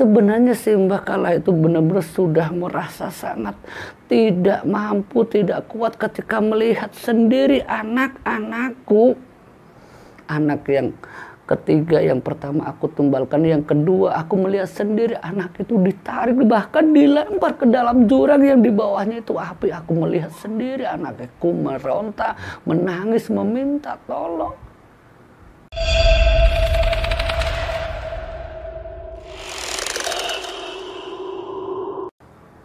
Sebenarnya si Mbak kala itu benar-benar sudah merasa sangat tidak mampu, tidak kuat ketika melihat sendiri anak-anakku. Anak yang ketiga, yang pertama aku tumbalkan, yang kedua aku melihat sendiri anak itu ditarik, bahkan dilempar ke dalam jurang yang di bawahnya itu api. Aku melihat sendiri anakku meronta, menangis, meminta tolong.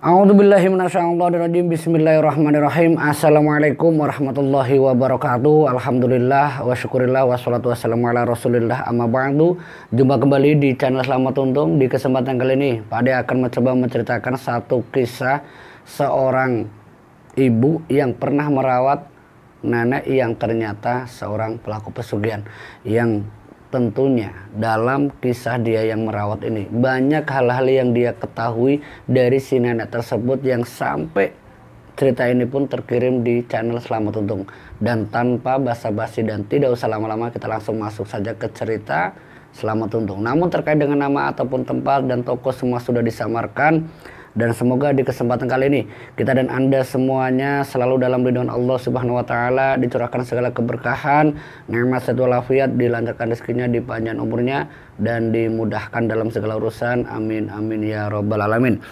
A'udzubillahiminasyaitonirrajim Bismillahirrahmanirrahim Assalamualaikum warahmatullahi wabarakatuh Alhamdulillah wa syukurillah Wassalatu wassalamu ala rasulillah amma ba'du Jumpa kembali di channel Selamat Untung Di kesempatan kali ini Pak akan mencoba menceritakan satu kisah Seorang ibu yang pernah merawat Nenek yang ternyata seorang pelaku pesugihan Yang tentunya dalam kisah dia yang merawat ini banyak hal-hal yang dia ketahui dari si nenek tersebut yang sampai cerita ini pun terkirim di channel Selamat Untung dan tanpa basa-basi dan tidak usah lama-lama kita langsung masuk saja ke cerita Selamat Untung. Namun terkait dengan nama ataupun tempat dan toko semua sudah disamarkan dan semoga di kesempatan kali ini kita dan Anda semuanya selalu dalam lindungan Allah Subhanahu wa taala, dicurahkan segala keberkahan, nikmat satu lafiat dilancarkan rezekinya, panjang umurnya dan dimudahkan dalam segala urusan. Amin amin ya robbal alamin.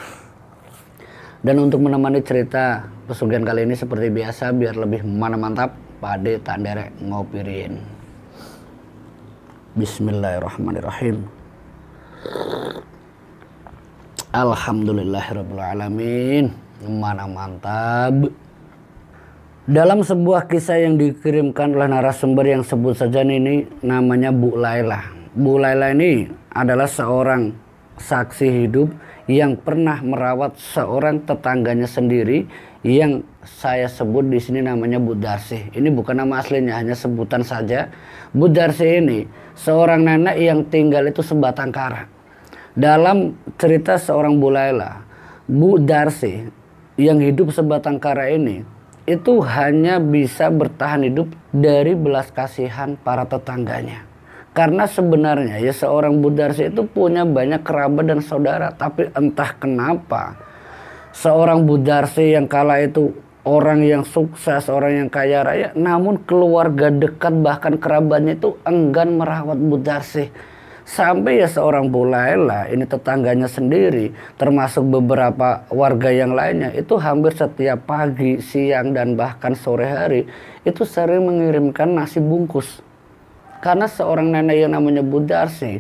Dan untuk menemani cerita pesugihan kali ini seperti biasa biar lebih mana mantap, Pade tak derek ngopirin. Bismillahirrahmanirrahim. Alhamdulillahirrahmanirrahim Mana mantap Dalam sebuah kisah yang dikirimkan oleh narasumber yang sebut saja ini Namanya Bu Laila Bu Laila ini adalah seorang saksi hidup yang pernah merawat seorang tetangganya sendiri yang saya sebut di sini namanya Bu Darsi. Ini bukan nama aslinya, hanya sebutan saja. Bu Darsi ini seorang nenek yang tinggal itu sebatang kara dalam cerita seorang Bulaila, Bu Darsi yang hidup sebatang kara ini itu hanya bisa bertahan hidup dari belas kasihan para tetangganya. Karena sebenarnya ya seorang Bu Darsi itu punya banyak kerabat dan saudara, tapi entah kenapa seorang Bu Darsi yang kala itu orang yang sukses, orang yang kaya raya, namun keluarga dekat bahkan kerabatnya itu enggan merawat Bu Darsi sampai ya seorang Bulaila ini tetangganya sendiri termasuk beberapa warga yang lainnya itu hampir setiap pagi, siang dan bahkan sore hari itu sering mengirimkan nasi bungkus. Karena seorang nenek yang namanya Budarsi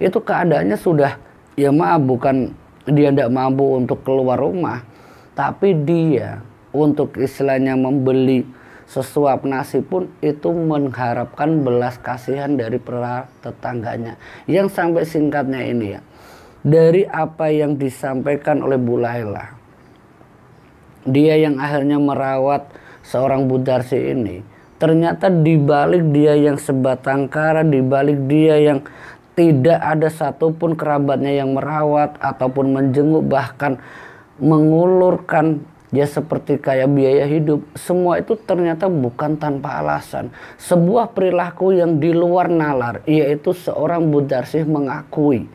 itu keadaannya sudah ya maaf bukan dia tidak mampu untuk keluar rumah tapi dia untuk istilahnya membeli Sesuap nasi pun itu mengharapkan belas kasihan dari para tetangganya. Yang sampai singkatnya ini ya. Dari apa yang disampaikan oleh Bu Laila. Dia yang akhirnya merawat seorang Budarsi ini. Ternyata dibalik dia yang sebatang kara, dibalik dia yang tidak ada satupun kerabatnya yang merawat ataupun menjenguk bahkan mengulurkan Ya seperti kayak biaya hidup, semua itu ternyata bukan tanpa alasan. Sebuah perilaku yang di luar nalar, yaitu seorang Budarsih mengakui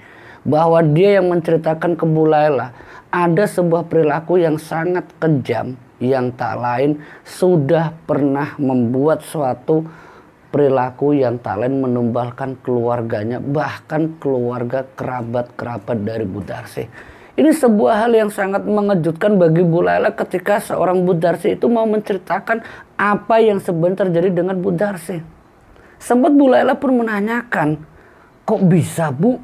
bahwa dia yang menceritakan ke Bulaila ada sebuah perilaku yang sangat kejam yang tak lain sudah pernah membuat suatu perilaku yang tak lain menumbalkan keluarganya bahkan keluarga kerabat-kerabat dari Budarsih. Ini sebuah hal yang sangat mengejutkan bagi Bu Bulala ketika seorang Budarsi itu mau menceritakan apa yang sebenarnya terjadi dengan Budarsi. Sempat Bulala pun menanyakan, kok bisa Bu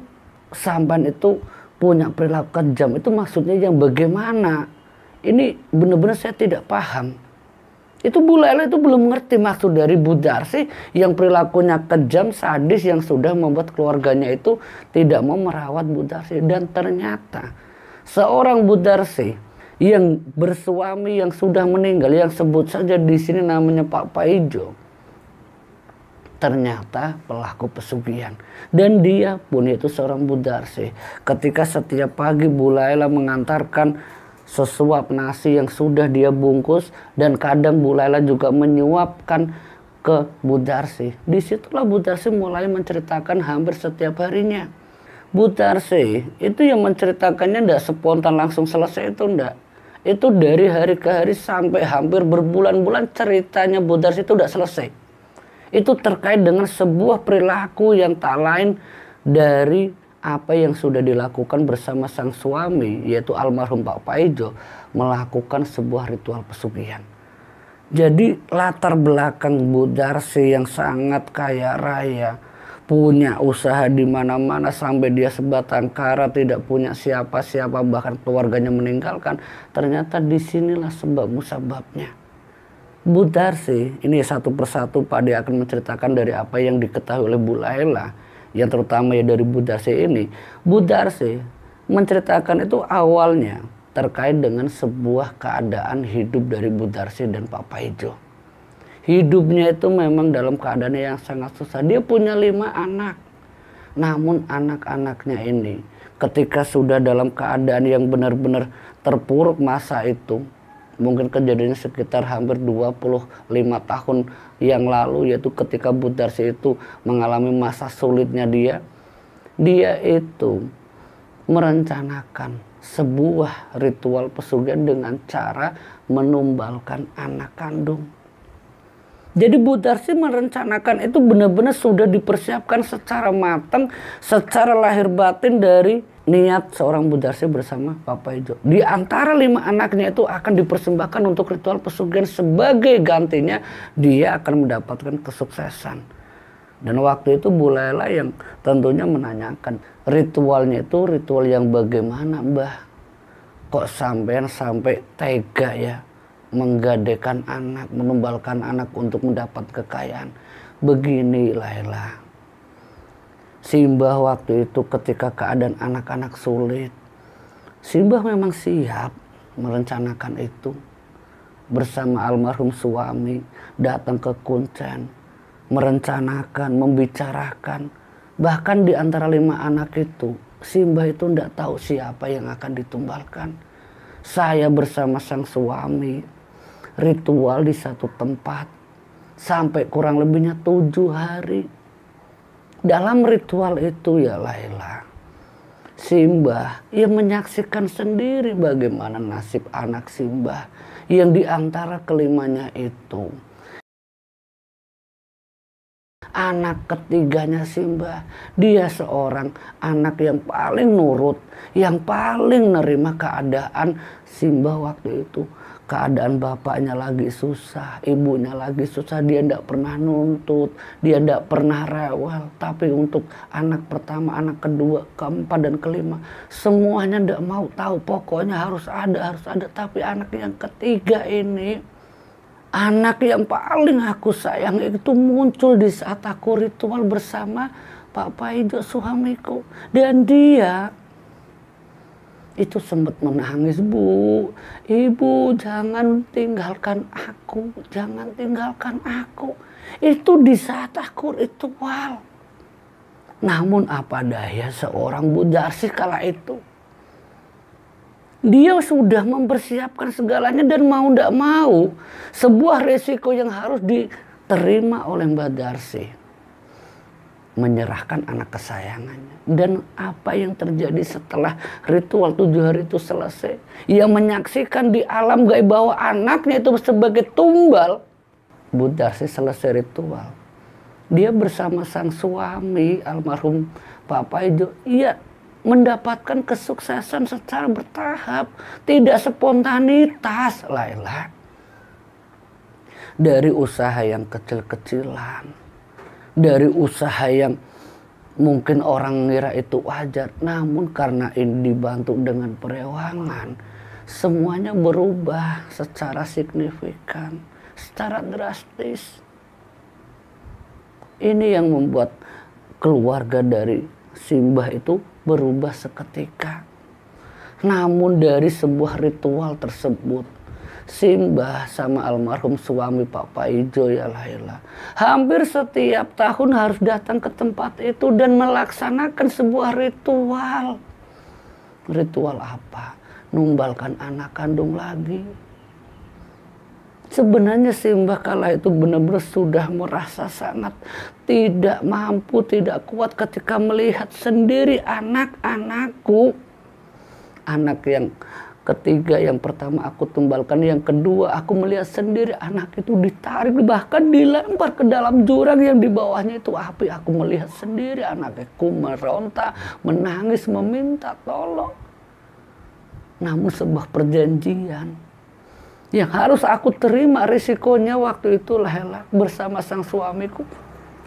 Samban itu punya perilaku kejam? Itu maksudnya yang bagaimana? Ini benar-benar saya tidak paham. Itu Bu Lela itu belum mengerti maksud dari Bu yang perilakunya kejam, sadis yang sudah membuat keluarganya itu tidak mau merawat Bu Dan ternyata Seorang Budarsi yang bersuami yang sudah meninggal yang sebut saja di sini namanya Pak Paijo ternyata pelaku pesugihan dan dia pun itu seorang budarsi ketika setiap pagi Bulaila mengantarkan sesuap nasi yang sudah dia bungkus dan kadang Bulaila juga menyuapkan ke Budarsi disitulah Budarsi mulai menceritakan hampir setiap harinya Butarse itu yang menceritakannya tidak spontan langsung selesai itu tidak. Itu dari hari ke hari sampai hampir berbulan-bulan ceritanya Butarse itu tidak selesai. Itu terkait dengan sebuah perilaku yang tak lain dari apa yang sudah dilakukan bersama sang suami yaitu almarhum Pak Paijo melakukan sebuah ritual pesugihan. Jadi latar belakang Budarsi yang sangat kaya raya punya usaha di mana-mana sampai dia sebatang kara tidak punya siapa-siapa bahkan keluarganya meninggalkan ternyata disinilah sebab musababnya Budarsi ini satu persatu Pak dia akan menceritakan dari apa yang diketahui oleh Bu Laila yang terutama ya dari Budarsi ini Budarsi menceritakan itu awalnya terkait dengan sebuah keadaan hidup dari Budarsi dan Pak Paijo hidupnya itu memang dalam keadaan yang sangat susah. Dia punya lima anak. Namun anak-anaknya ini ketika sudah dalam keadaan yang benar-benar terpuruk masa itu. Mungkin kejadiannya sekitar hampir 25 tahun yang lalu yaitu ketika Budarsi itu mengalami masa sulitnya dia. Dia itu merencanakan sebuah ritual pesugihan dengan cara menumbalkan anak kandung jadi Budarsi merencanakan itu benar-benar sudah dipersiapkan secara matang, secara lahir batin dari niat seorang Budarsi bersama Papa Ijo. Di antara lima anaknya itu akan dipersembahkan untuk ritual pesugihan sebagai gantinya dia akan mendapatkan kesuksesan. Dan waktu itu Bu Lela yang tentunya menanyakan ritualnya itu ritual yang bagaimana Mbah? Kok sampean sampai tega ya menggadekan anak, menumbalkan anak untuk mendapat kekayaan. Begini Laila. Simbah waktu itu ketika keadaan anak-anak sulit, Simbah memang siap merencanakan itu. Bersama almarhum suami datang ke Kuncen, merencanakan, membicarakan. Bahkan di antara lima anak itu, Simbah itu tidak tahu siapa yang akan ditumbalkan. Saya bersama sang suami ritual di satu tempat sampai kurang lebihnya tujuh hari. Dalam ritual itu ya Laila, Simbah yang menyaksikan sendiri bagaimana nasib anak Simbah yang diantara kelimanya itu. Anak ketiganya Simbah, dia seorang anak yang paling nurut, yang paling nerima keadaan Simbah waktu itu keadaan bapaknya lagi susah, ibunya lagi susah, dia tidak pernah nuntut, dia tidak pernah rewel. Tapi untuk anak pertama, anak kedua, keempat dan kelima, semuanya tidak mau tahu. Pokoknya harus ada, harus ada. Tapi anak yang ketiga ini, anak yang paling aku sayang itu muncul di saat aku ritual bersama Pak Paijo suamiku. Dan dia itu sempat menangis, Bu. Ibu jangan tinggalkan aku, jangan tinggalkan aku. Itu di saat aku ritual. Namun apa daya seorang Bu jarsi kala itu. Dia sudah mempersiapkan segalanya dan mau tidak mau sebuah resiko yang harus diterima oleh Mbak Jarsih menyerahkan anak kesayangannya. Dan apa yang terjadi setelah ritual tujuh hari itu selesai. Ia menyaksikan di alam gaib bahwa anaknya itu sebagai tumbal. sih selesai ritual. Dia bersama sang suami almarhum Papa Ijo. Ia mendapatkan kesuksesan secara bertahap. Tidak spontanitas. Laila. Dari usaha yang kecil-kecilan dari usaha yang mungkin orang ngira itu wajar. Namun karena ini dibantu dengan perewangan, semuanya berubah secara signifikan, secara drastis. Ini yang membuat keluarga dari Simbah itu berubah seketika. Namun dari sebuah ritual tersebut, Simbah sama almarhum suami Papa Ijo ya Laila. Hampir setiap tahun harus datang ke tempat itu dan melaksanakan sebuah ritual. Ritual apa? Numbalkan anak kandung lagi. Sebenarnya Simbah kala itu benar-benar sudah merasa sangat tidak mampu, tidak kuat ketika melihat sendiri anak-anakku. Anak yang Ketiga, yang pertama aku tumbalkan. Yang kedua, aku melihat sendiri anak itu ditarik, bahkan dilempar ke dalam jurang yang di bawahnya itu api. Aku melihat sendiri anakku meronta, menangis, meminta tolong. Namun sebuah perjanjian yang harus aku terima risikonya waktu itu lelah bersama sang suamiku.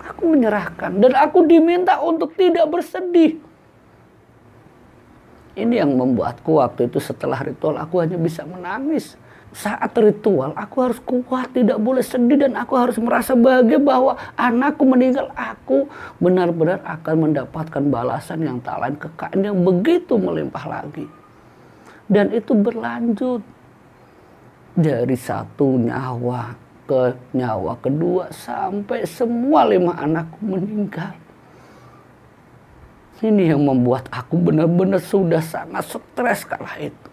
Aku menyerahkan dan aku diminta untuk tidak bersedih ini yang membuatku waktu itu setelah ritual aku hanya bisa menangis. Saat ritual aku harus kuat, tidak boleh sedih dan aku harus merasa bahagia bahwa anakku meninggal. Aku benar-benar akan mendapatkan balasan yang tak lain kekayaan yang begitu melimpah lagi. Dan itu berlanjut dari satu nyawa ke nyawa kedua sampai semua lima anakku meninggal. Ini yang membuat aku benar-benar sudah sangat stres kala itu.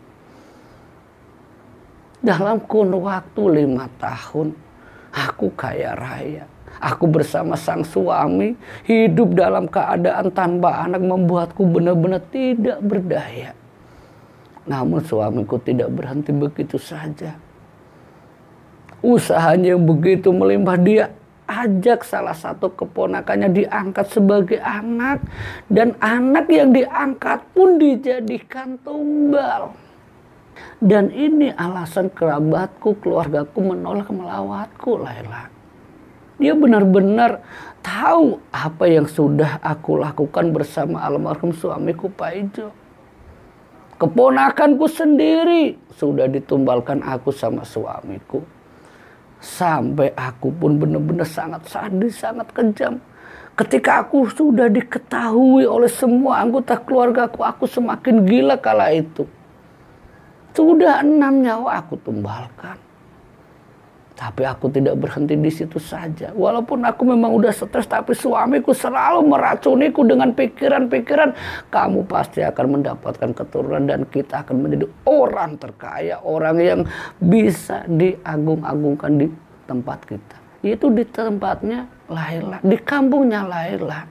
Dalam kurun waktu lima tahun, aku kaya raya. Aku bersama sang suami hidup dalam keadaan tanpa anak membuatku benar-benar tidak berdaya. Namun suamiku tidak berhenti begitu saja. Usahanya yang begitu melimpah dia ajak salah satu keponakannya diangkat sebagai anak dan anak yang diangkat pun dijadikan tumbal. Dan ini alasan kerabatku, keluargaku menolak melawatku, Laila. Dia benar-benar tahu apa yang sudah aku lakukan bersama almarhum suamiku Pak Ijo. Keponakanku sendiri sudah ditumbalkan aku sama suamiku Sampai aku pun benar-benar sangat sadis, sangat kejam. Ketika aku sudah diketahui oleh semua anggota keluargaku, aku semakin gila kala itu. Sudah enam nyawa aku tumbalkan. Tapi aku tidak berhenti di situ saja. Walaupun aku memang udah stres, tapi suamiku selalu meracuniku dengan pikiran-pikiran. Kamu pasti akan mendapatkan keturunan dan kita akan menjadi orang terkaya. Orang yang bisa diagung-agungkan di tempat kita. Itu di tempatnya Laila, di kampungnya Laila.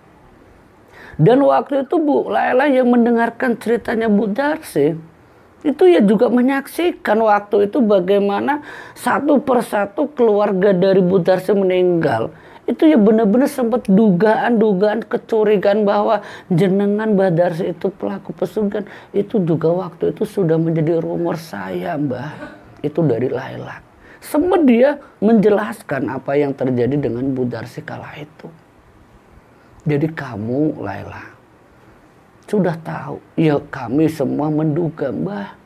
Dan waktu itu Bu Laila yang mendengarkan ceritanya Bu Darsi itu ya juga menyaksikan waktu itu bagaimana satu persatu keluarga dari Budarsi meninggal. Itu ya benar-benar sempat dugaan-dugaan kecurigaan bahwa jenengan Badarsi itu pelaku pesugihan. Itu juga waktu itu sudah menjadi rumor saya mbah. Itu dari Laila Sempat dia menjelaskan apa yang terjadi dengan Budarsi kala itu. Jadi kamu Laila sudah tahu. Ya kami semua menduga, Mbah.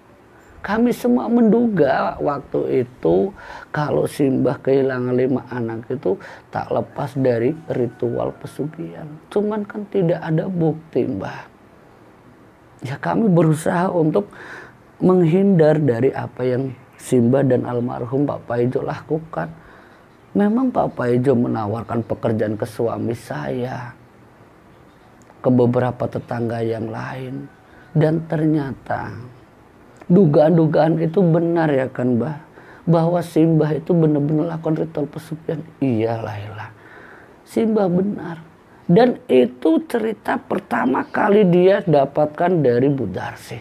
Kami semua menduga waktu itu kalau Simbah kehilangan lima anak itu tak lepas dari ritual pesugihan. Cuman kan tidak ada bukti, Mbah. Ya kami berusaha untuk menghindar dari apa yang simbah dan almarhum Pak Paijo lakukan. Memang Pak Paijo menawarkan pekerjaan ke suami saya ke beberapa tetangga yang lain. Dan ternyata dugaan-dugaan itu benar ya kan Mbah. Bahwa Simbah itu benar-benar lakukan ritual pesugihan. Iyalah iyalah. Simbah benar. Dan itu cerita pertama kali dia dapatkan dari Budarsi.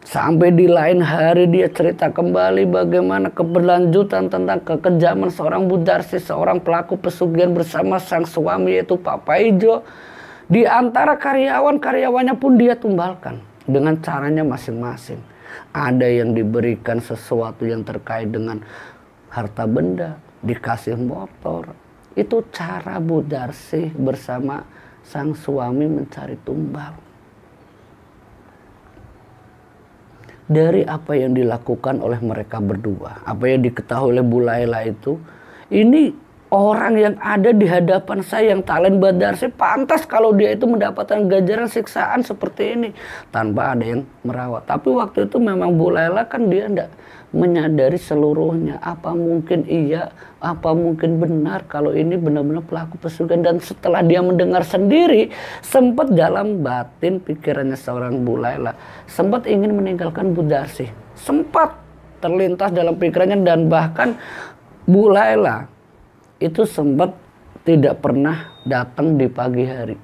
Sampai di lain hari dia cerita kembali bagaimana keberlanjutan tentang kekejaman seorang Budarsi, seorang pelaku pesugihan bersama sang suami yaitu Pak Paijo di antara karyawan-karyawannya pun dia tumbalkan dengan caranya masing-masing. Ada yang diberikan sesuatu yang terkait dengan harta benda, dikasih motor. Itu cara Bu Darsih bersama sang suami mencari tumbal. dari apa yang dilakukan oleh mereka berdua, apa yang diketahui oleh Bu Laila itu, ini orang yang ada di hadapan saya yang talent badar saya pantas kalau dia itu mendapatkan ganjaran siksaan seperti ini tanpa ada yang merawat tapi waktu itu memang Bu Laila kan dia tidak menyadari seluruhnya apa mungkin iya apa mungkin benar kalau ini benar-benar pelaku pesugihan dan setelah dia mendengar sendiri sempat dalam batin pikirannya seorang Bu Laila sempat ingin meninggalkan Bu Darsi sempat terlintas dalam pikirannya dan bahkan Bu Laila itu sempat tidak pernah datang di pagi hari.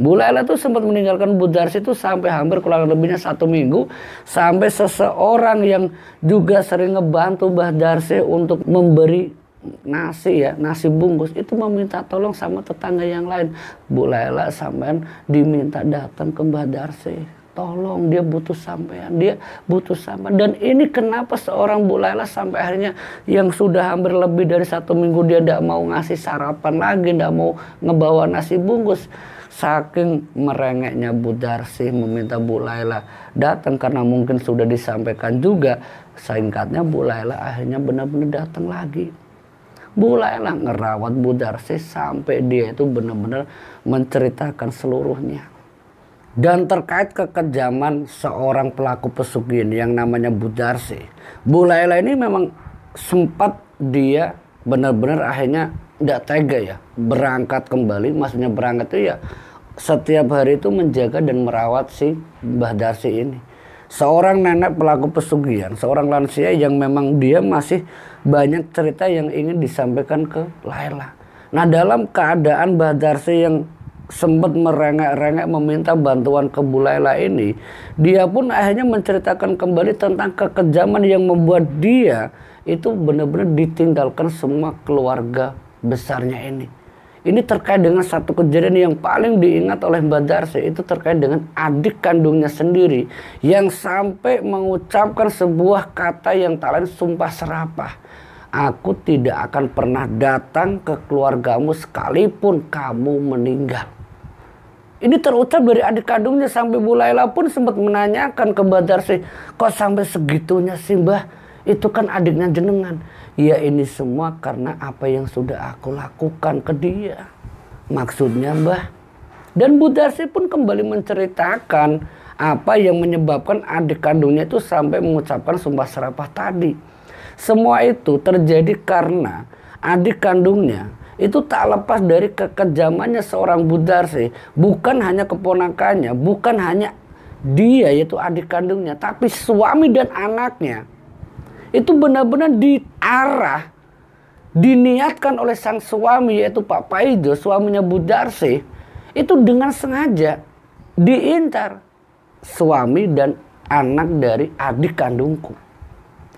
Bu Laila itu sempat meninggalkan Bu Darsi itu sampai hampir kurang lebihnya satu minggu sampai seseorang yang juga sering ngebantu Mbah Darsi untuk memberi nasi ya nasi bungkus itu meminta tolong sama tetangga yang lain Bu Laila sampean diminta datang ke Mbah Darsi tolong dia butuh sampean dia butuh sampean dan ini kenapa seorang Bu Laila sampai akhirnya yang sudah hampir lebih dari satu minggu dia tidak mau ngasih sarapan lagi tidak mau ngebawa nasi bungkus saking merengeknya Bu Darsi meminta Bu Laila datang karena mungkin sudah disampaikan juga singkatnya Bu Laila akhirnya benar-benar datang lagi Bu Laila ngerawat Bu Darsi sampai dia itu benar-benar menceritakan seluruhnya dan terkait kekejaman seorang pelaku pesugihan yang namanya Budarsi. Bu Laila ini memang sempat dia benar-benar akhirnya tidak tega ya berangkat kembali maksudnya berangkat itu ya setiap hari itu menjaga dan merawat si Mbah Darsi ini seorang nenek pelaku pesugihan, seorang lansia yang memang dia masih banyak cerita yang ingin disampaikan ke Laila. Nah dalam keadaan Darsi yang sempat merengek-rengek meminta bantuan ke Bulaila ini, dia pun akhirnya menceritakan kembali tentang kekejaman yang membuat dia itu benar-benar ditinggalkan semua keluarga besarnya ini. Ini terkait dengan satu kejadian yang paling diingat oleh Mbak Darsi itu terkait dengan adik kandungnya sendiri yang sampai mengucapkan sebuah kata yang tak lain sumpah serapah aku tidak akan pernah datang ke keluargamu sekalipun kamu meninggal. Ini terucap dari adik kandungnya sampai Bu Laila pun sempat menanyakan ke Badar sih, kok sampai segitunya sih mbah? Itu kan adiknya jenengan. Ya ini semua karena apa yang sudah aku lakukan ke dia. Maksudnya mbah. Dan Bu Darsi pun kembali menceritakan apa yang menyebabkan adik kandungnya itu sampai mengucapkan sumpah serapah tadi semua itu terjadi karena adik kandungnya itu tak lepas dari kekejamannya seorang Budarsi, bukan hanya keponakannya, bukan hanya dia yaitu adik kandungnya, tapi suami dan anaknya. Itu benar-benar diarah diniatkan oleh sang suami yaitu Pak Paijo, suaminya Budarsi, itu dengan sengaja diintar suami dan anak dari adik kandungku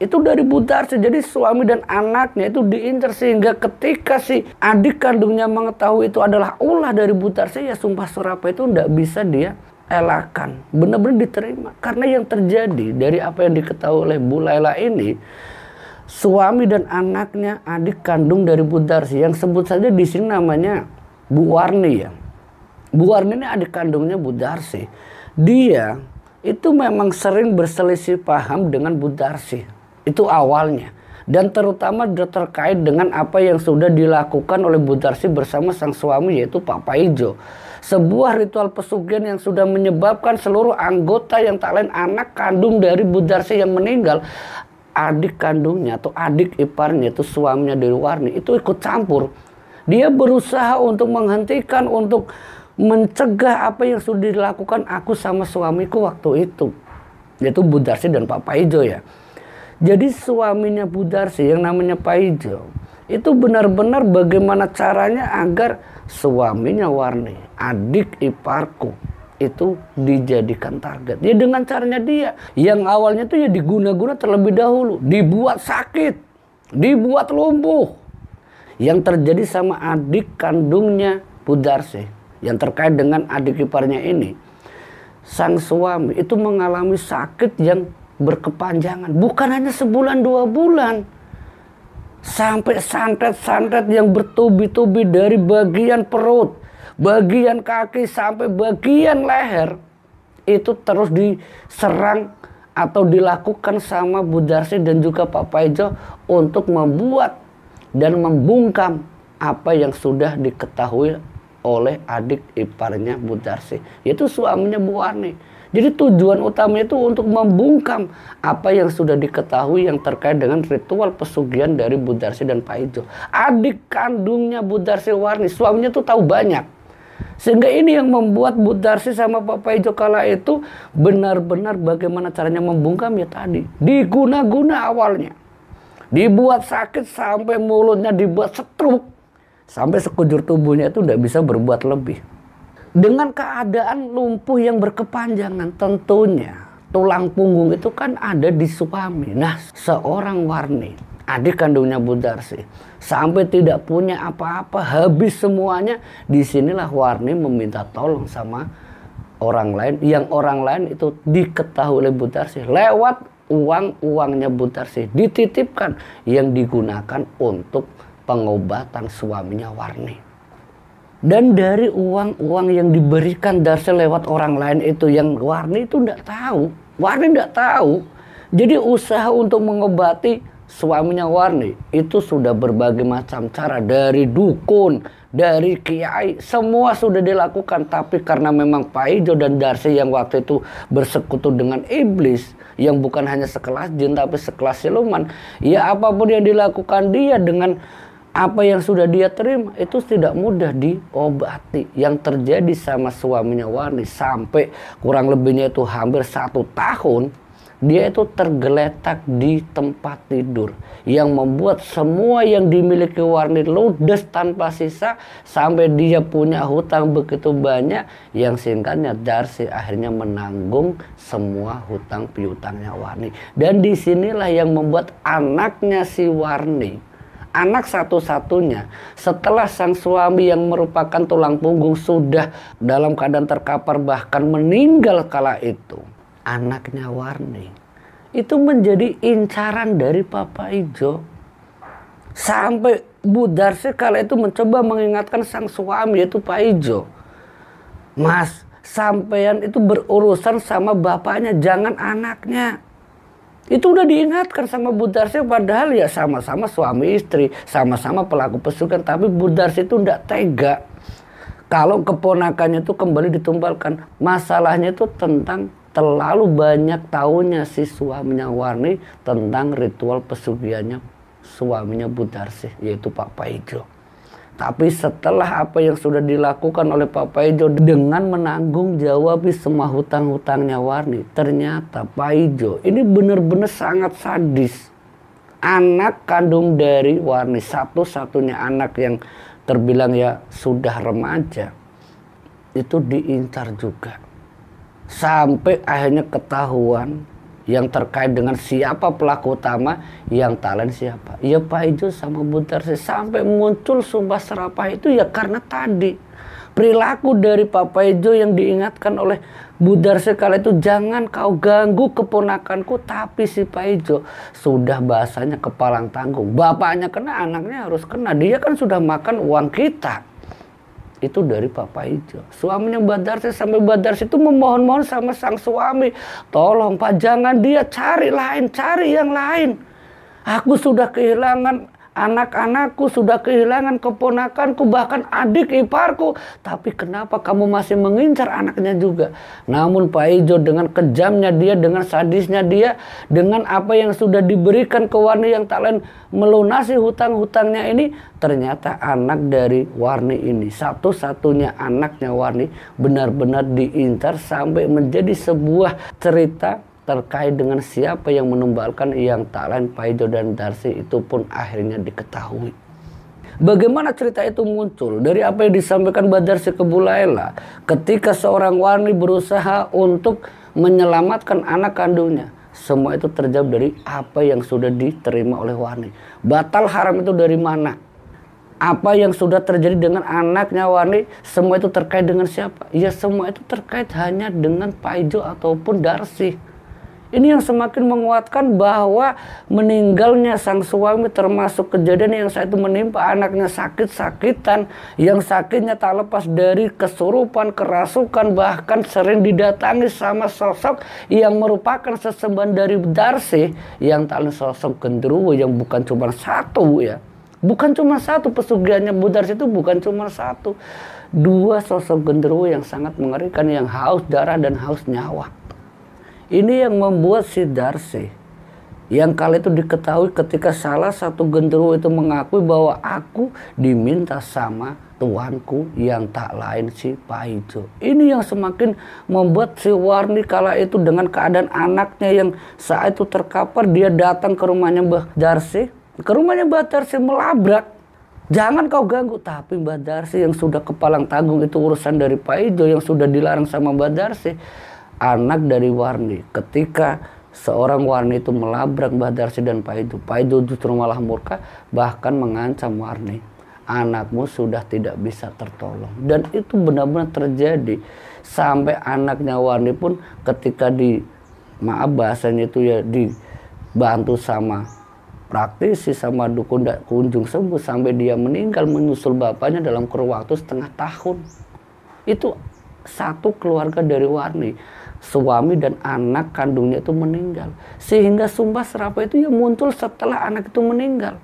itu dari Butarsi jadi suami dan anaknya itu diinter sehingga ketika si adik kandungnya mengetahui itu adalah ulah dari Butarsi ya sumpah serapa itu tidak bisa dia elakan benar-benar diterima karena yang terjadi dari apa yang diketahui oleh Bu Laila ini suami dan anaknya adik kandung dari Butarsi yang sebut saja di sini namanya Bu Warni ya Bu Warni ini adik kandungnya Butarsi dia itu memang sering berselisih paham dengan Butarsi itu awalnya. Dan terutama terkait dengan apa yang sudah dilakukan oleh Butarsi bersama sang suami yaitu Pak Paijo. Sebuah ritual pesugihan yang sudah menyebabkan seluruh anggota yang tak lain anak kandung dari Budarsi yang meninggal adik kandungnya atau adik iparnya itu suaminya dari Warni itu ikut campur. Dia berusaha untuk menghentikan untuk mencegah apa yang sudah dilakukan aku sama suamiku waktu itu. Yaitu Budarsi dan Pak Paijo ya. Jadi suaminya Budarsi yang namanya Pak Ijo itu benar-benar bagaimana caranya agar suaminya Warni, adik iparku itu dijadikan target. Ya dengan caranya dia yang awalnya itu ya diguna-guna terlebih dahulu, dibuat sakit, dibuat lumpuh. Yang terjadi sama adik kandungnya Budarsi yang terkait dengan adik iparnya ini sang suami itu mengalami sakit yang berkepanjangan. Bukan hanya sebulan dua bulan. Sampai santet-santet yang bertubi-tubi dari bagian perut, bagian kaki sampai bagian leher itu terus diserang atau dilakukan sama Budarsi dan juga Pak Paijo untuk membuat dan membungkam apa yang sudah diketahui oleh adik iparnya Budarsi yaitu suaminya Bu Arni jadi tujuan utamanya itu untuk membungkam apa yang sudah diketahui yang terkait dengan ritual pesugihan dari Budarsi dan Pak Ijo. Adik kandungnya Budarsi Warni, suaminya tuh tahu banyak. Sehingga ini yang membuat Budarsi sama Pak Ijo kala itu benar-benar bagaimana caranya membungkam ya tadi. Diguna-guna awalnya. Dibuat sakit sampai mulutnya dibuat setruk. Sampai sekujur tubuhnya itu tidak bisa berbuat lebih dengan keadaan lumpuh yang berkepanjangan tentunya tulang punggung itu kan ada di suami. Nah, seorang Warni, adik kandungnya Budarsi, sampai tidak punya apa-apa, habis semuanya, disinilah Warni meminta tolong sama orang lain, yang orang lain itu diketahui oleh Budarsi lewat uang-uangnya Budarsi dititipkan yang digunakan untuk pengobatan suaminya Warni dan dari uang-uang yang diberikan Darsa lewat orang lain itu yang Warni itu tidak tahu Warni tidak tahu jadi usaha untuk mengobati suaminya Warni itu sudah berbagai macam cara dari dukun dari kiai semua sudah dilakukan tapi karena memang Pak Ijo dan Darse yang waktu itu bersekutu dengan iblis yang bukan hanya sekelas jin tapi sekelas siluman ya apapun yang dilakukan dia dengan apa yang sudah dia terima itu tidak mudah diobati. Yang terjadi sama suaminya Wani sampai kurang lebihnya itu hampir satu tahun, dia itu tergeletak di tempat tidur yang membuat semua yang dimiliki Warni ludes tanpa sisa sampai dia punya hutang begitu banyak yang singkatnya Darsi akhirnya menanggung semua hutang piutangnya Warni dan disinilah yang membuat anaknya si Warni anak satu-satunya setelah sang suami yang merupakan tulang punggung sudah dalam keadaan terkapar bahkan meninggal kala itu. Anaknya Warning itu menjadi incaran dari Papa Ijo. Sampai Bu Darsi kala itu mencoba mengingatkan sang suami yaitu Pak Ijo. Mas, sampean itu berurusan sama bapaknya, jangan anaknya. Itu udah diingatkan sama Budarsi, padahal ya sama-sama suami istri, sama-sama pelaku pesugihan, tapi Budarsi itu tidak tega. Kalau keponakannya itu kembali ditumbalkan, masalahnya itu tentang terlalu banyak tahunya si suaminya Warni tentang ritual pesugihannya suaminya Budarsi, yaitu Pak Paijo. Tapi setelah apa yang sudah dilakukan oleh Pak Paijo dengan menanggung jawab semua hutang-hutangnya Warni, ternyata Pak Ijo ini benar-benar sangat sadis. Anak kandung dari Warni, satu-satunya anak yang terbilang ya sudah remaja, itu diincar juga. Sampai akhirnya ketahuan yang terkait dengan siapa pelaku utama, yang talent siapa. Ya Pak Ijo sama Butarsi sampai muncul sumpah serapah itu ya karena tadi perilaku dari Pak Ijo yang diingatkan oleh Budar kala itu jangan kau ganggu keponakanku tapi si Pak Ijo sudah bahasanya kepalang tanggung bapaknya kena anaknya harus kena dia kan sudah makan uang kita itu dari papa itu. Suaminya Mbak Darsi sampai Mbak Darsi itu memohon-mohon sama sang suami. Tolong Pak jangan dia cari lain, cari yang lain. Aku sudah kehilangan Anak-anakku sudah kehilangan keponakanku, bahkan adik iparku. Tapi kenapa kamu masih mengincar anaknya juga? Namun Pak Ijo dengan kejamnya dia, dengan sadisnya dia, dengan apa yang sudah diberikan ke Warni yang tak lain melunasi hutang-hutangnya ini, ternyata anak dari Warni ini, satu-satunya anaknya Warni benar-benar diincar sampai menjadi sebuah cerita terkait dengan siapa yang menumbalkan yang tak lain Paijo dan Darsi itu pun akhirnya diketahui. Bagaimana cerita itu muncul? Dari apa yang disampaikan Badar si kebulaila ketika seorang wanita berusaha untuk menyelamatkan anak kandungnya. Semua itu terjawab dari apa yang sudah diterima oleh Wani. Batal haram itu dari mana? Apa yang sudah terjadi dengan anaknya Wani, semua itu terkait dengan siapa? Ya semua itu terkait hanya dengan Paijo ataupun Darsi. Ini yang semakin menguatkan bahwa meninggalnya sang suami termasuk kejadian yang saat itu menimpa anaknya sakit-sakitan yang sakitnya tak lepas dari kesurupan, kerasukan bahkan sering didatangi sama sosok yang merupakan sesembahan dari Darsi yang tak sosok gendruwo yang bukan cuma satu ya. Bukan cuma satu pesugihannya Budars itu bukan cuma satu. Dua sosok gendruwo yang sangat mengerikan yang haus darah dan haus nyawa. Ini yang membuat si Darsi yang kali itu diketahui ketika salah satu genderuwo itu mengakui bahwa aku diminta sama tuanku yang tak lain si Paijo. Ini yang semakin membuat si Warni kala itu dengan keadaan anaknya yang saat itu terkapar dia datang ke rumahnya Mbah Darsi. Ke rumahnya Mbah Darsi melabrak. Jangan kau ganggu. Tapi Mbah Darsi yang sudah kepalang tanggung itu urusan dari Paijo yang sudah dilarang sama Mbah Darsi anak dari Warni. Ketika seorang Warni itu melabrak Darsi dan Pak Pak Idu justru malah murka bahkan mengancam Warni. Anakmu sudah tidak bisa tertolong. Dan itu benar-benar terjadi. Sampai anaknya Warni pun ketika di, maaf bahasanya itu ya, dibantu sama praktisi sama dukun tidak kunjung sembuh sampai dia meninggal menyusul bapaknya dalam kurun waktu setengah tahun. Itu satu keluarga dari Warni suami dan anak kandungnya itu meninggal. Sehingga sumpah serapah itu yang muncul setelah anak itu meninggal.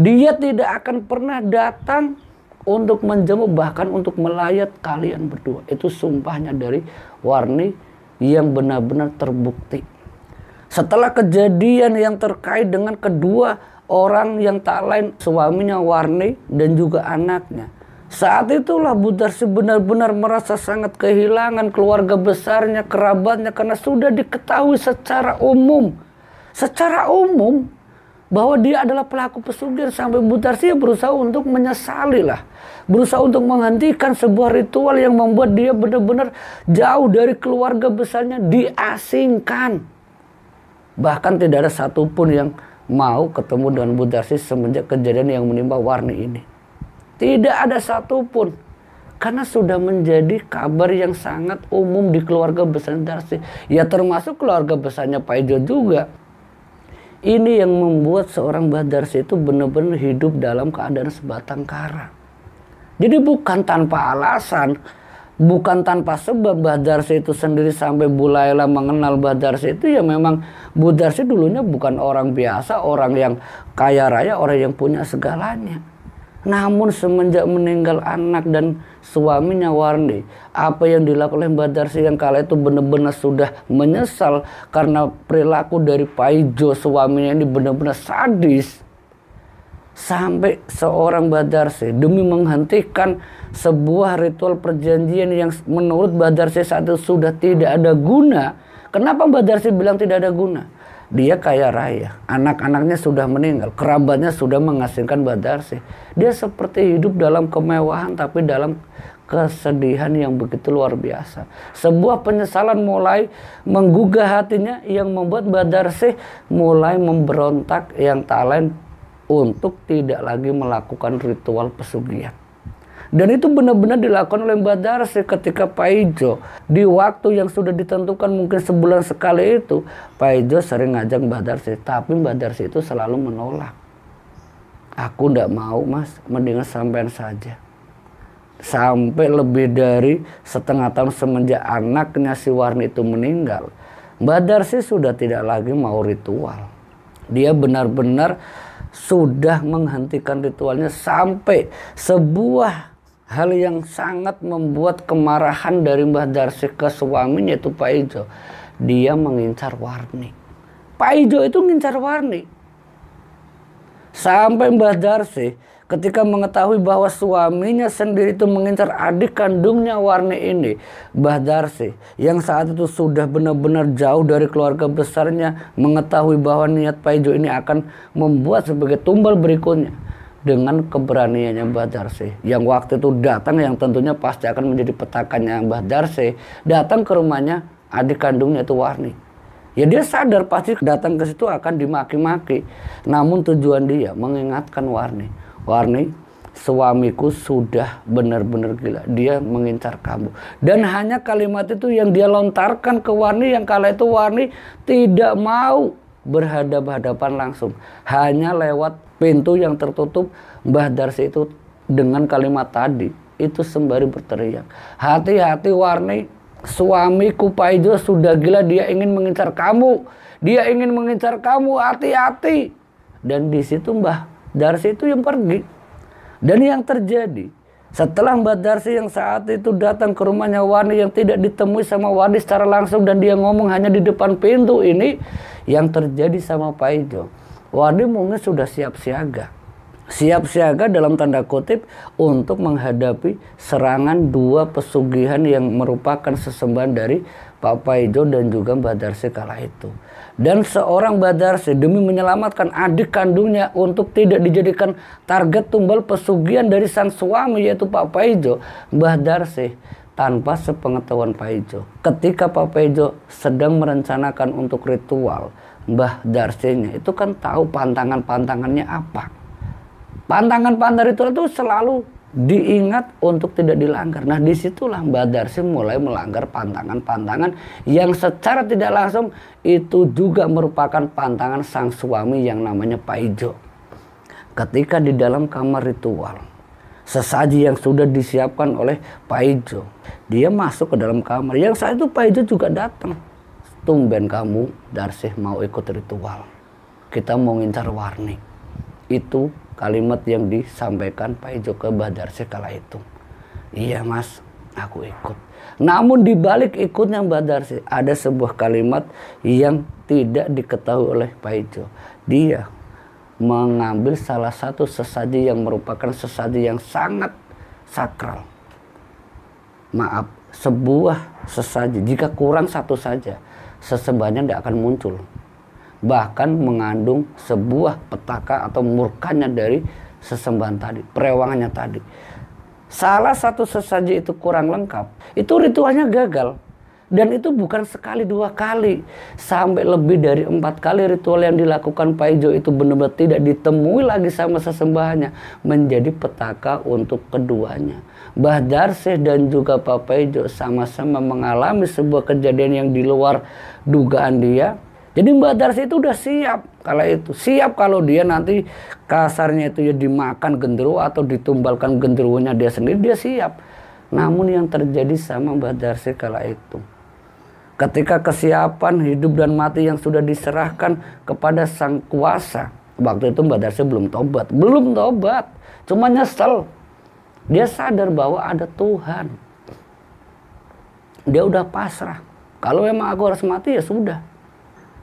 Dia tidak akan pernah datang untuk menjenguk bahkan untuk melayat kalian berdua. Itu sumpahnya dari Warni yang benar-benar terbukti. Setelah kejadian yang terkait dengan kedua orang yang tak lain suaminya Warni dan juga anaknya saat itulah Budarsi benar-benar merasa sangat kehilangan keluarga besarnya, kerabatnya karena sudah diketahui secara umum. Secara umum bahwa dia adalah pelaku pesugihan sampai Budarsi berusaha untuk menyesali lah. Berusaha untuk menghentikan sebuah ritual yang membuat dia benar-benar jauh dari keluarga besarnya diasingkan. Bahkan tidak ada satupun yang mau ketemu dengan Budarsi semenjak kejadian yang menimpa Warni ini. Tidak ada satupun. Karena sudah menjadi kabar yang sangat umum di keluarga besar Darsi. Ya termasuk keluarga besarnya Pak Ijo juga. Ini yang membuat seorang Mbah itu benar-benar hidup dalam keadaan sebatang kara. Jadi bukan tanpa alasan, bukan tanpa sebab Mbah itu sendiri sampai Bulaila mengenal Mbah itu ya memang Bu Darsi dulunya bukan orang biasa, orang yang kaya raya, orang yang punya segalanya. Namun semenjak meninggal anak dan suaminya Warni, apa yang dilakukan oleh Mbak Darsi yang kala itu benar-benar sudah menyesal karena perilaku dari Paijo suaminya ini benar-benar sadis. Sampai seorang Badarsi demi menghentikan sebuah ritual perjanjian yang menurut Badarsi saat itu sudah tidak ada guna. Kenapa Badarsi bilang tidak ada guna? Dia kaya raya, anak-anaknya sudah meninggal, kerabatnya sudah mengasingkan badarsi. Dia seperti hidup dalam kemewahan tapi dalam kesedihan yang begitu luar biasa. Sebuah penyesalan mulai menggugah hatinya yang membuat Badarsih mulai memberontak yang tak lain untuk tidak lagi melakukan ritual pesugihan. Dan itu benar-benar dilakukan oleh Mbak Darsi ketika Pak Ijo. Di waktu yang sudah ditentukan mungkin sebulan sekali itu, Pak Ijo sering ngajak Mbak Darsi. Tapi Mbak Darsi itu selalu menolak. Aku tidak mau mas, mendingan sampean saja. Sampai lebih dari setengah tahun semenjak anaknya si Warni itu meninggal. Mbak Darsi sudah tidak lagi mau ritual. Dia benar-benar sudah menghentikan ritualnya sampai sebuah hal yang sangat membuat kemarahan dari Mbah Darsi ke suaminya itu Pak Ijo. Dia mengincar Warni. Pak Ijo itu mengincar Warni. Sampai Mbah Darsi ketika mengetahui bahwa suaminya sendiri itu mengincar adik kandungnya Warni ini, Mbah Darsi yang saat itu sudah benar-benar jauh dari keluarga besarnya mengetahui bahwa niat Pak Ijo ini akan membuat sebagai tumbal berikutnya dengan keberaniannya Mbah Darsi yang waktu itu datang yang tentunya pasti akan menjadi petakannya Mbah Darsi datang ke rumahnya adik kandungnya itu Warni ya dia sadar pasti datang ke situ akan dimaki-maki namun tujuan dia mengingatkan Warni Warni suamiku sudah benar-benar gila dia mengincar kamu dan hanya kalimat itu yang dia lontarkan ke Warni yang kala itu Warni tidak mau berhadapan hadapan langsung hanya lewat pintu yang tertutup Mbah Darsi itu dengan kalimat tadi itu sembari berteriak hati-hati Warni suami Kupaijo sudah gila dia ingin mengincar kamu dia ingin mengincar kamu hati-hati dan di situ Mbah Darsi itu yang pergi dan yang terjadi setelah Mbah Darsi yang saat itu datang ke rumahnya Wani yang tidak ditemui sama Wani secara langsung dan dia ngomong hanya di depan pintu ini yang terjadi sama Pak Ijo. Wardi mungkin sudah siap siaga. Siap siaga dalam tanda kutip untuk menghadapi serangan dua pesugihan yang merupakan sesembahan dari Pak Paijo dan juga Mbak Darsi kala itu. Dan seorang Mbak Darsi demi menyelamatkan adik kandungnya untuk tidak dijadikan target tumbal pesugihan dari sang suami yaitu Pak Paijo, Mbah Darsi tanpa sepengetahuan Paijo. Ketika Pak Paijo sedang merencanakan untuk ritual, Mbah Darsinya itu kan tahu pantangan-pantangannya apa. Pantangan-pantangan itu, itu selalu diingat untuk tidak dilanggar. Nah disitulah mbah Darsin mulai melanggar pantangan-pantangan yang secara tidak langsung itu juga merupakan pantangan sang suami yang namanya Pak Ijo. Ketika di dalam kamar ritual, sesaji yang sudah disiapkan oleh Pak Ijo, dia masuk ke dalam kamar. Yang saat itu Pak Ijo juga datang tumben kamu Darsih mau ikut ritual. Kita mau ngincar warni. Itu kalimat yang disampaikan Pak Ijo Mbah Badarsih kala itu. Iya mas, aku ikut. Namun dibalik ikutnya Darsih ada sebuah kalimat yang tidak diketahui oleh Pak Ijo. Dia mengambil salah satu sesaji yang merupakan sesaji yang sangat sakral. Maaf, sebuah sesaji jika kurang satu saja sesembahnya tidak akan muncul. Bahkan mengandung sebuah petaka atau murkanya dari sesembahan tadi, perewangannya tadi. Salah satu sesaji itu kurang lengkap, itu ritualnya gagal. Dan itu bukan sekali dua kali. Sampai lebih dari empat kali ritual yang dilakukan Pak Ijo itu benar-benar tidak ditemui lagi sama sesembahannya. Menjadi petaka untuk keduanya. Bah Darsih dan juga Pak Pejo sama-sama mengalami sebuah kejadian yang di luar dugaan dia. Jadi Mbah Darsi itu udah siap kalau itu. Siap kalau dia nanti kasarnya itu ya dimakan genderuwo atau ditumbalkan genderuwonya dia sendiri, dia siap. Namun yang terjadi sama Mbak Darsi kala itu ketika kesiapan hidup dan mati yang sudah diserahkan kepada Sang Kuasa. Waktu itu Mbak Darsi belum tobat, belum tobat, cuma nyesel. Dia sadar bahwa ada Tuhan. Dia udah pasrah. Kalau memang aku harus mati ya sudah.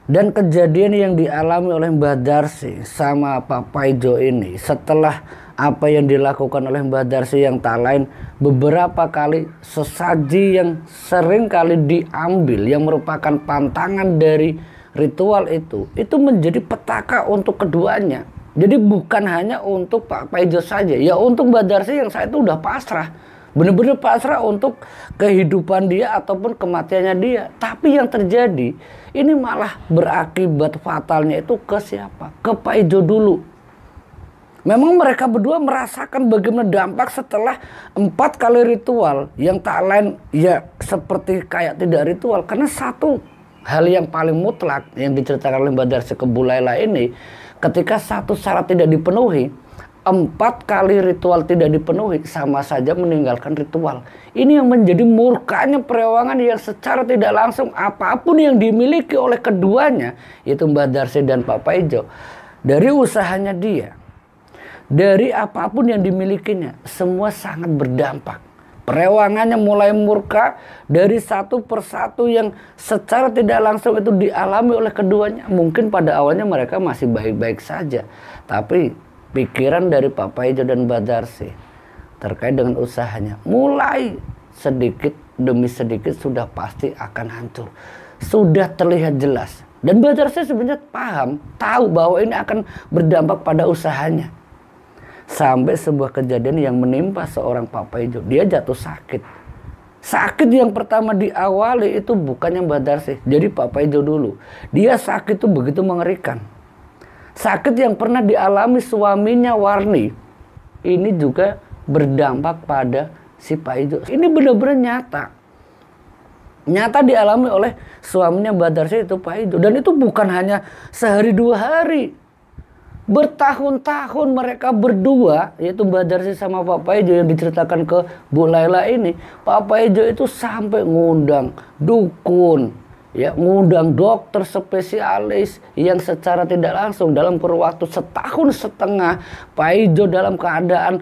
Dan kejadian yang dialami oleh Mbak Darsi sama Pak Paijo ini setelah apa yang dilakukan oleh Mbah Darsi yang tak lain beberapa kali sesaji yang sering kali diambil yang merupakan pantangan dari ritual itu itu menjadi petaka untuk keduanya jadi bukan hanya untuk Pak Pejo saja ya untuk Mbah Darsi yang saya itu udah pasrah benar-benar pasrah untuk kehidupan dia ataupun kematiannya dia tapi yang terjadi ini malah berakibat fatalnya itu ke siapa ke Pak Ijo dulu Memang mereka berdua merasakan bagaimana dampak setelah empat kali ritual yang tak lain ya seperti kayak tidak ritual karena satu hal yang paling mutlak yang diceritakan oleh Badar Sekebulaila ini ketika satu syarat tidak dipenuhi empat kali ritual tidak dipenuhi sama saja meninggalkan ritual ini yang menjadi murkanya perewangan yang secara tidak langsung apapun yang dimiliki oleh keduanya yaitu Mbak Darsi dan Pak Ijo dari usahanya dia dari apapun yang dimilikinya, semua sangat berdampak. Perewangannya mulai murka dari satu persatu yang secara tidak langsung itu dialami oleh keduanya. Mungkin pada awalnya mereka masih baik-baik saja. Tapi pikiran dari Papa Ijo dan Badarsi terkait dengan usahanya mulai sedikit demi sedikit sudah pasti akan hancur. Sudah terlihat jelas. Dan Badarsi sebenarnya paham, tahu bahwa ini akan berdampak pada usahanya. Sampai sebuah kejadian yang menimpa seorang Papa Ijo. Dia jatuh sakit. Sakit yang pertama diawali itu bukannya Mbak Darsi. Jadi Papa Ijo dulu. Dia sakit itu begitu mengerikan. Sakit yang pernah dialami suaminya Warni. Ini juga berdampak pada si Pak Ijo. Ini benar-benar nyata nyata dialami oleh suaminya Mbak Darsi itu Pak Ijo. dan itu bukan hanya sehari dua hari bertahun-tahun mereka berdua yaitu Mbak Darsi sama Pak Paijo yang diceritakan ke Bu Laila ini Pak Paijo itu sampai ngundang dukun ya ngundang dokter spesialis yang secara tidak langsung dalam waktu setahun setengah Pak Ijo dalam keadaan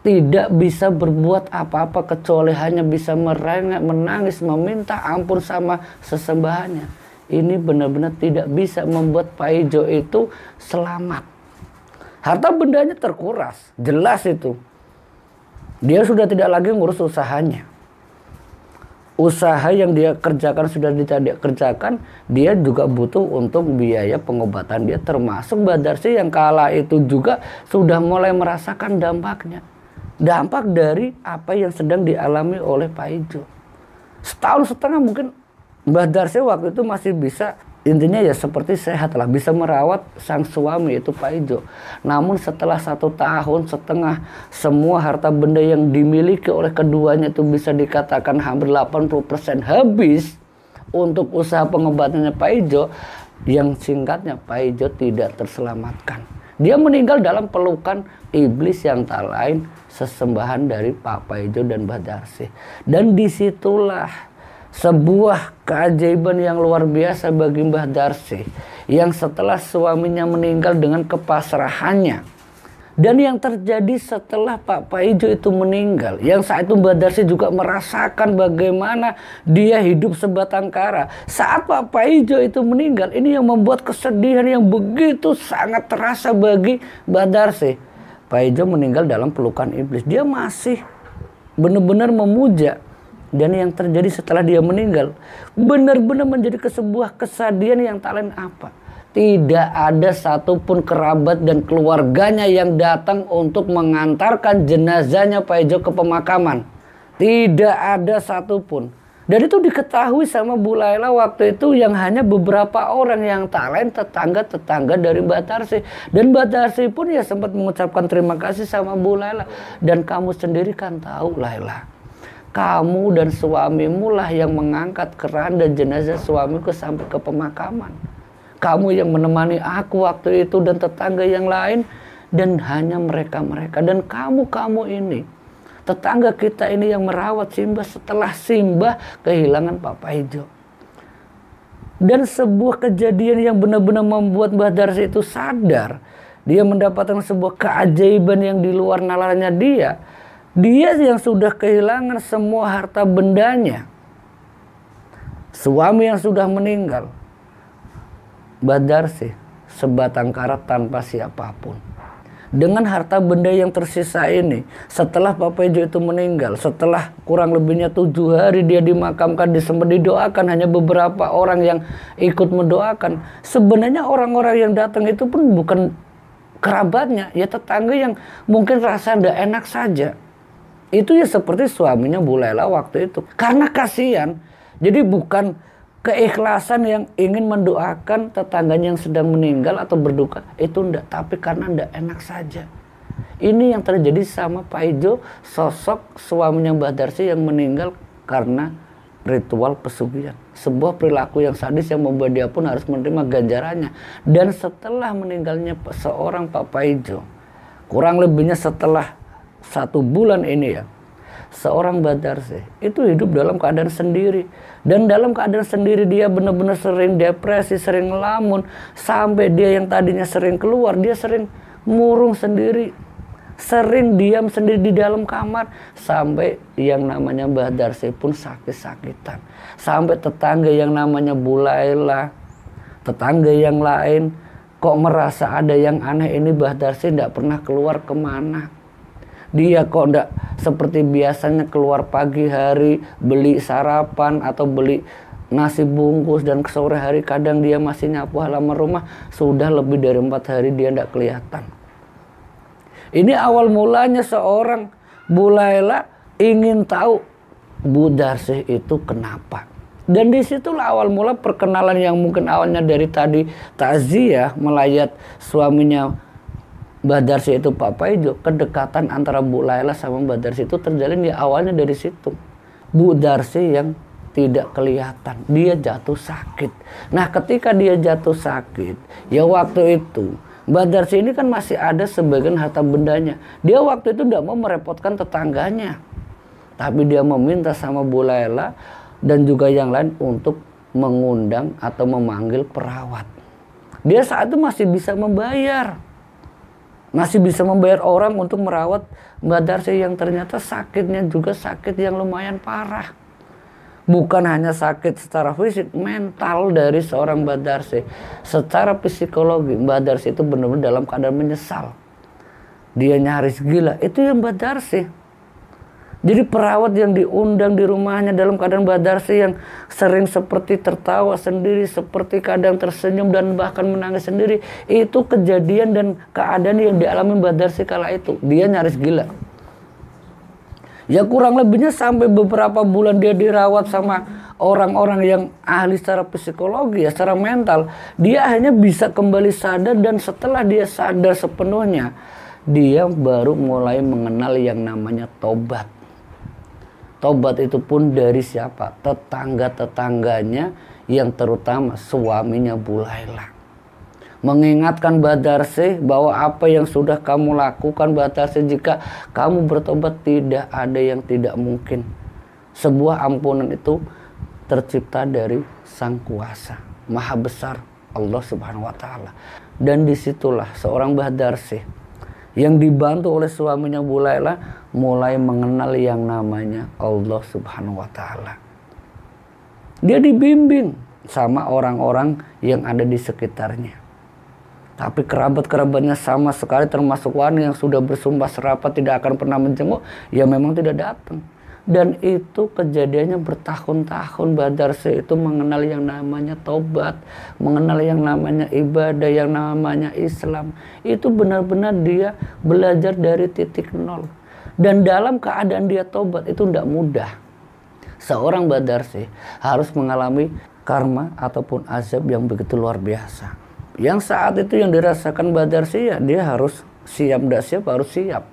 tidak bisa berbuat apa-apa kecuali hanya bisa merengek, menangis, meminta ampun sama sesembahannya. Ini benar-benar tidak bisa membuat Pak Ijo itu selamat. Harta bendanya terkuras, jelas itu. Dia sudah tidak lagi ngurus usahanya. Usaha yang dia kerjakan sudah tidak kerjakan, dia juga butuh untuk biaya pengobatan dia termasuk Badarsi yang kala itu juga sudah mulai merasakan dampaknya. Dampak dari apa yang sedang dialami oleh Pak Ijo. Setahun setengah mungkin Mbah Darsi waktu itu masih bisa intinya ya seperti sehat lah bisa merawat sang suami itu Pak Ijo namun setelah satu tahun setengah semua harta benda yang dimiliki oleh keduanya itu bisa dikatakan hampir 80% habis untuk usaha pengobatannya Pak Ijo yang singkatnya Pak Ijo tidak terselamatkan dia meninggal dalam pelukan iblis yang tak lain sesembahan dari Pak Ijo dan Badarsih dan disitulah sebuah keajaiban yang luar biasa bagi Mbah Darsi yang setelah suaminya meninggal dengan kepasrahannya dan yang terjadi setelah Pak Paijo itu meninggal yang saat itu Mbah Darsi juga merasakan bagaimana dia hidup sebatang kara saat Pak Paijo itu meninggal ini yang membuat kesedihan yang begitu sangat terasa bagi Mbah Darsi Pak meninggal dalam pelukan iblis dia masih benar-benar memuja dan yang terjadi setelah dia meninggal benar-benar menjadi ke sebuah kesadian yang tak lain apa tidak ada satupun kerabat dan keluarganya yang datang untuk mengantarkan jenazahnya Pak Ejo ke pemakaman. Tidak ada satupun. Dan itu diketahui sama Bu Laila waktu itu yang hanya beberapa orang yang tak lain tetangga-tetangga dari Mbak Tarsi. Dan Mbak Tarsi pun ya sempat mengucapkan terima kasih sama Bu Laila. Dan kamu sendiri kan tahu Laila kamu dan suamimu lah yang mengangkat dan jenazah suamiku sampai ke pemakaman. Kamu yang menemani aku waktu itu dan tetangga yang lain dan hanya mereka-mereka dan kamu-kamu ini tetangga kita ini yang merawat Simbah setelah Simbah kehilangan Papa Hijau. Dan sebuah kejadian yang benar-benar membuat Mbah Darsi itu sadar. Dia mendapatkan sebuah keajaiban yang di luar nalarnya dia dia yang sudah kehilangan semua harta bendanya. Suami yang sudah meninggal. Badar sih sebatang kara tanpa siapapun. Dengan harta benda yang tersisa ini, setelah Papa Ejo itu meninggal, setelah kurang lebihnya tujuh hari dia dimakamkan, disembah didoakan, hanya beberapa orang yang ikut mendoakan. Sebenarnya orang-orang yang datang itu pun bukan kerabatnya, ya tetangga yang mungkin rasa tidak enak saja. Itu ya seperti suaminya Bulela waktu itu. Karena kasihan. Jadi bukan keikhlasan yang ingin mendoakan tetangganya yang sedang meninggal atau berduka itu enggak, tapi karena enggak enak saja ini yang terjadi sama Pak Ijo sosok suaminya Mbah Darsi yang meninggal karena ritual pesugihan sebuah perilaku yang sadis yang membuat dia pun harus menerima ganjarannya dan setelah meninggalnya seorang Pak Ijo kurang lebihnya setelah satu bulan ini ya seorang sih itu hidup dalam keadaan sendiri dan dalam keadaan sendiri dia benar-benar sering depresi, sering ngelamun sampai dia yang tadinya sering keluar, dia sering murung sendiri, sering diam sendiri di dalam kamar sampai yang namanya Mbah Darsi pun sakit-sakitan. Sampai tetangga yang namanya Bu tetangga yang lain kok merasa ada yang aneh ini Mbah Darsi tidak pernah keluar kemana dia kok tidak seperti biasanya keluar pagi hari beli sarapan atau beli nasi bungkus dan ke sore hari kadang dia masih nyapu halaman rumah sudah lebih dari empat hari dia tidak kelihatan. Ini awal mulanya seorang Bulaila ingin tahu Budarsih itu kenapa. Dan disitulah awal mula perkenalan yang mungkin awalnya dari tadi takziah melayat suaminya Badar si itu Pak Paijo, kedekatan antara Bu Laila sama Badar si itu terjalin ya awalnya dari situ. Bu Darsi yang tidak kelihatan, dia jatuh sakit. Nah ketika dia jatuh sakit, ya waktu itu Mbak Darsi ini kan masih ada sebagian harta bendanya. Dia waktu itu tidak mau merepotkan tetangganya. Tapi dia meminta sama Bu Laila dan juga yang lain untuk mengundang atau memanggil perawat. Dia saat itu masih bisa membayar masih bisa membayar orang untuk merawat Mbak Darsi yang ternyata sakitnya juga sakit yang lumayan parah. Bukan hanya sakit secara fisik, mental dari seorang Mbak Darsi. Secara psikologi, Mbak Darsi itu benar-benar dalam keadaan menyesal. Dia nyaris gila. Itu yang Mbak Darsi. Jadi perawat yang diundang di rumahnya dalam keadaan badarsi yang sering seperti tertawa sendiri, seperti kadang tersenyum dan bahkan menangis sendiri, itu kejadian dan keadaan yang dialami badarsi kala itu. Dia nyaris gila. Ya kurang lebihnya sampai beberapa bulan dia dirawat sama orang-orang yang ahli secara psikologi, ya, secara mental. Dia hanya bisa kembali sadar dan setelah dia sadar sepenuhnya, dia baru mulai mengenal yang namanya tobat Tobat itu pun dari siapa? Tetangga-tetangganya yang terutama suaminya Bulailah. Mengingatkan Badarse bahwa apa yang sudah kamu lakukan Badarse jika kamu bertobat tidak ada yang tidak mungkin. Sebuah ampunan itu tercipta dari Sang Kuasa, Maha Besar Allah Subhanahu wa taala. Dan disitulah seorang Badarse yang dibantu oleh suaminya bulailah mulai mengenal yang namanya Allah Subhanahu wa taala. Dia dibimbing sama orang-orang yang ada di sekitarnya. Tapi kerabat-kerabatnya sama sekali termasuk wanita yang sudah bersumpah serapat tidak akan pernah menjenguk, ya memang tidak datang dan itu kejadiannya bertahun-tahun Badar Syekh itu mengenal yang namanya tobat, mengenal yang namanya ibadah, yang namanya Islam. Itu benar-benar dia belajar dari titik nol. Dan dalam keadaan dia tobat itu tidak mudah. Seorang Badar Syekh harus mengalami karma ataupun azab yang begitu luar biasa. Yang saat itu yang dirasakan Badar Syekh ya dia harus siap tidak siap harus siap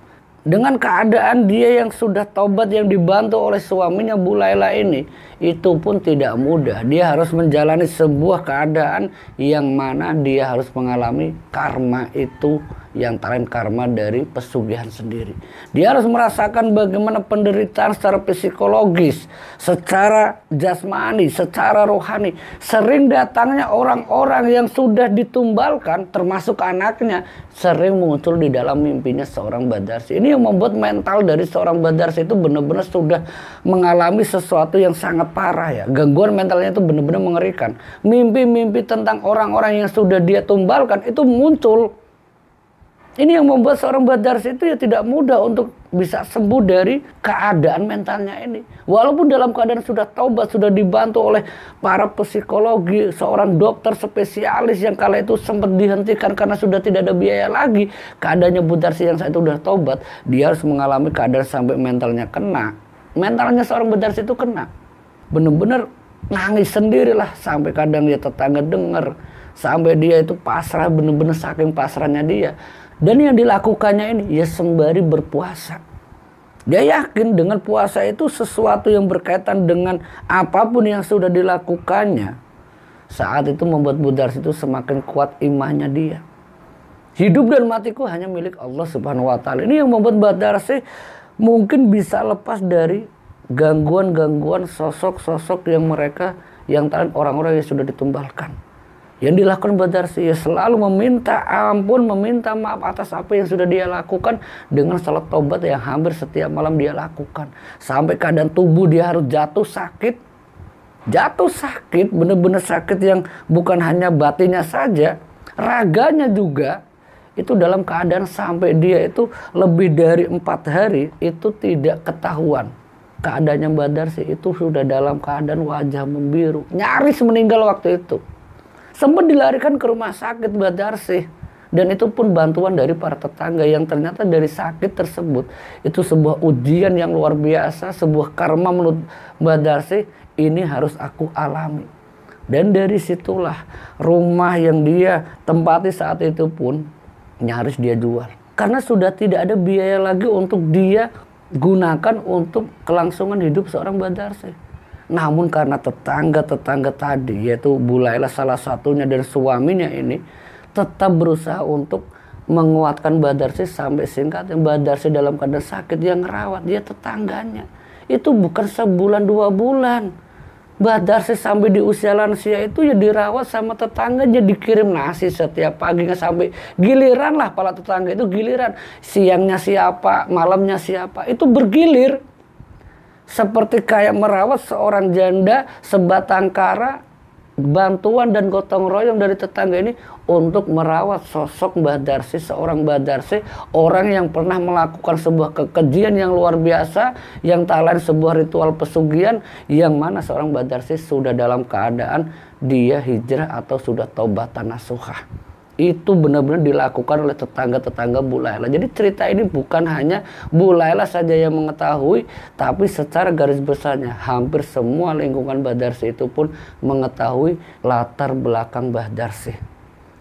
dengan keadaan dia yang sudah tobat yang dibantu oleh suaminya Bu Laila ini itu pun tidak mudah dia harus menjalani sebuah keadaan yang mana dia harus mengalami karma itu yang tarim karma dari pesugihan sendiri. Dia harus merasakan bagaimana penderitaan secara psikologis, secara jasmani, secara rohani. Sering datangnya orang-orang yang sudah ditumbalkan, termasuk anaknya, sering muncul di dalam mimpinya seorang badarsi. Ini yang membuat mental dari seorang badarsi itu benar-benar sudah mengalami sesuatu yang sangat parah ya. Gangguan mentalnya itu benar-benar mengerikan. Mimpi-mimpi tentang orang-orang yang sudah dia tumbalkan itu muncul ini yang membuat seorang badars itu ya tidak mudah untuk bisa sembuh dari keadaan mentalnya ini. Walaupun dalam keadaan sudah taubat, sudah dibantu oleh para psikologi, seorang dokter spesialis yang kala itu sempat dihentikan karena sudah tidak ada biaya lagi. Keadaannya Budarsi yang saat itu sudah taubat, dia harus mengalami keadaan sampai mentalnya kena. Mentalnya seorang Budarsi itu kena. Benar-benar nangis sendirilah sampai kadang dia tetangga dengar sampai dia itu pasrah bener-bener saking pasrahnya dia dan yang dilakukannya ini ya sembari berpuasa. Dia yakin dengan puasa itu sesuatu yang berkaitan dengan apapun yang sudah dilakukannya. Saat itu membuat Budars itu semakin kuat imannya dia. Hidup dan matiku hanya milik Allah Subhanahu wa taala. Ini yang membuat Badarsi mungkin bisa lepas dari gangguan-gangguan sosok-sosok yang mereka yang orang-orang yang sudah ditumbalkan. Yang dilakukan Badarsi ya selalu meminta ampun, meminta maaf atas apa yang sudah dia lakukan dengan salat tobat yang hampir setiap malam dia lakukan. Sampai keadaan tubuh dia harus jatuh sakit. Jatuh sakit, benar-benar sakit yang bukan hanya batinnya saja, raganya juga itu dalam keadaan sampai dia itu lebih dari empat hari itu tidak ketahuan keadaannya Badar sih itu sudah dalam keadaan wajah membiru nyaris meninggal waktu itu Sempat dilarikan ke rumah sakit Badarsih. Dan itu pun bantuan dari para tetangga yang ternyata dari sakit tersebut. Itu sebuah ujian yang luar biasa, sebuah karma menurut Mbak Darsi Ini harus aku alami. Dan dari situlah rumah yang dia tempati saat itu pun nyaris dia jual. Karena sudah tidak ada biaya lagi untuk dia gunakan untuk kelangsungan hidup seorang Mbak Darsi. Namun karena tetangga-tetangga tadi yaitu Bulaila salah satunya dan suaminya ini tetap berusaha untuk menguatkan Badarsi sampai singkat singkatnya Badarsi dalam keadaan sakit yang ngerawat dia tetangganya. Itu bukan sebulan dua bulan. Badarsi sampai di usia lansia itu ya dirawat sama tetangga jadi dikirim nasi setiap pagi sampai giliran lah pala tetangga itu giliran siangnya siapa malamnya siapa itu bergilir seperti kayak merawat seorang janda sebatang kara bantuan dan gotong royong dari tetangga ini untuk merawat sosok Mbah Darsi, seorang Mbah Darsi, orang yang pernah melakukan sebuah kekejian yang luar biasa, yang tak lain sebuah ritual pesugihan, yang mana seorang Mbah Darsi sudah dalam keadaan dia hijrah atau sudah taubat tanah suha itu benar-benar dilakukan oleh tetangga-tetangga Bu Laila. Jadi cerita ini bukan hanya Bu Laila saja yang mengetahui, tapi secara garis besarnya hampir semua lingkungan Badarsi itu pun mengetahui latar belakang Badarsi.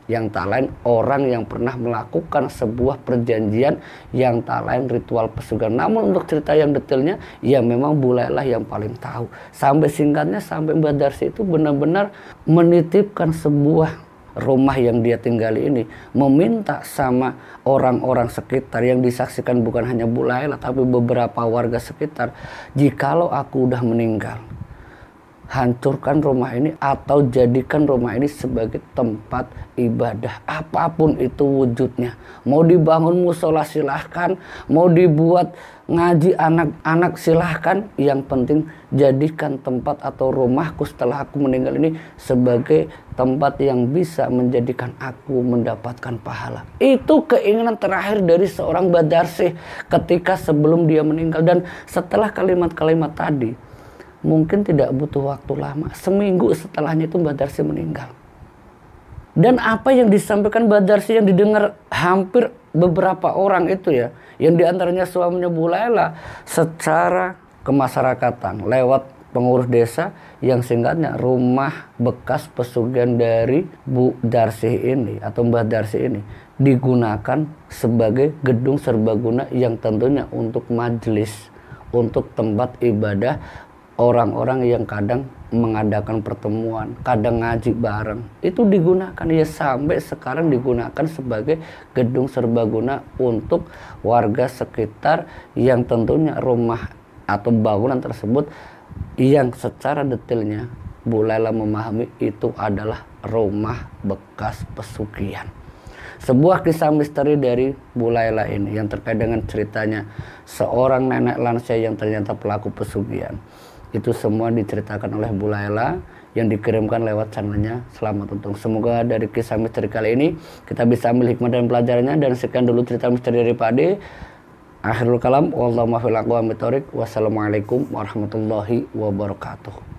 Yang tak lain orang yang pernah melakukan sebuah perjanjian yang tak lain ritual pesugihan. Namun untuk cerita yang detailnya, ya memang Bu Laila yang paling tahu. Sampai singkatnya, sampai Badarsi itu benar-benar menitipkan sebuah rumah yang dia tinggali ini meminta sama orang-orang sekitar yang disaksikan bukan hanya Bu Laila tapi beberapa warga sekitar jikalau aku udah meninggal hancurkan rumah ini atau jadikan rumah ini sebagai tempat ibadah apapun itu wujudnya mau dibangun musola silahkan mau dibuat ngaji anak-anak silahkan yang penting jadikan tempat atau rumahku setelah aku meninggal ini sebagai tempat yang bisa menjadikan aku mendapatkan pahala itu keinginan terakhir dari seorang badarsih ketika sebelum dia meninggal dan setelah kalimat-kalimat tadi mungkin tidak butuh waktu lama seminggu setelahnya itu badarsih meninggal dan apa yang disampaikan Badarsi yang didengar hampir beberapa orang itu ya, yang diantaranya suaminya Bu Laila secara kemasyarakatan lewat pengurus desa yang singkatnya rumah bekas pesugihan dari Bu Darsi ini atau Mbah Darsi ini digunakan sebagai gedung serbaguna yang tentunya untuk majelis, untuk tempat ibadah orang-orang yang kadang mengadakan pertemuan, kadang ngaji bareng. Itu digunakan ya sampai sekarang digunakan sebagai gedung serbaguna untuk warga sekitar yang tentunya rumah atau bangunan tersebut yang secara detailnya mulailah memahami itu adalah rumah bekas pesugihan. Sebuah kisah misteri dari Bulaila ini yang terkait dengan ceritanya seorang nenek lansia yang ternyata pelaku pesugihan itu semua diceritakan oleh Bu Laila yang dikirimkan lewat channelnya Selamat Untung. Semoga dari kisah misteri kali ini kita bisa ambil hikmah dan pelajarannya dan sekian dulu cerita misteri dari Pak Ade. Akhirul kalam, Wassalamualaikum warahmatullahi wabarakatuh.